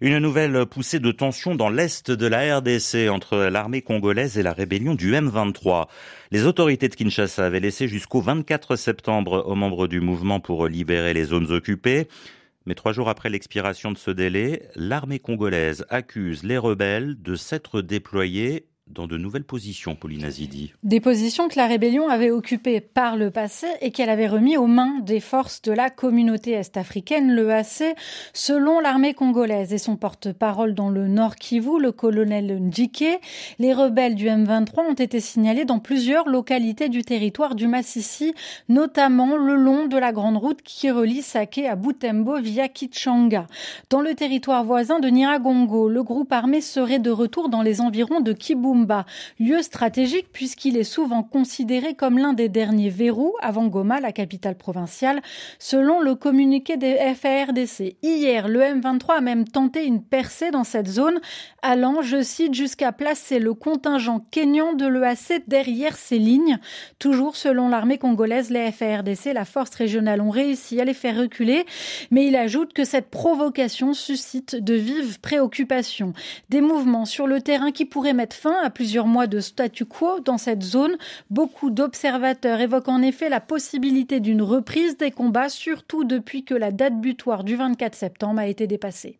Une nouvelle poussée de tension dans l'est de la RDC entre l'armée congolaise et la rébellion du M23. Les autorités de Kinshasa avaient laissé jusqu'au 24 septembre aux membres du mouvement pour libérer les zones occupées. Mais trois jours après l'expiration de ce délai, l'armée congolaise accuse les rebelles de s'être déployés dans de nouvelles positions, Pauline Azidi. Des positions que la rébellion avait occupées par le passé et qu'elle avait remis aux mains des forces de la communauté est-africaine, l'EAC, selon l'armée congolaise et son porte-parole dans le Nord Kivu, le colonel Ndike. Les rebelles du M23 ont été signalés dans plusieurs localités du territoire du Massissi, notamment le long de la grande route qui relie Saké à Butembo via Kitshanga. Dans le territoire voisin de Niragongo, le groupe armé serait de retour dans les environs de Kiboum lieu stratégique puisqu'il est souvent considéré comme l'un des derniers verrous avant Goma, la capitale provinciale, selon le communiqué des FARDC. Hier, le M23 a même tenté une percée dans cette zone, allant, je cite, jusqu'à placer le contingent kényan de l'EAC derrière ses lignes. Toujours selon l'armée congolaise, les FARDC, la force régionale, ont réussi à les faire reculer, mais il ajoute que cette provocation suscite de vives préoccupations. Des mouvements sur le terrain qui pourraient mettre fin à plusieurs mois de statu quo dans cette zone. Beaucoup d'observateurs évoquent en effet la possibilité d'une reprise des combats, surtout depuis que la date butoir du 24 septembre a été dépassée.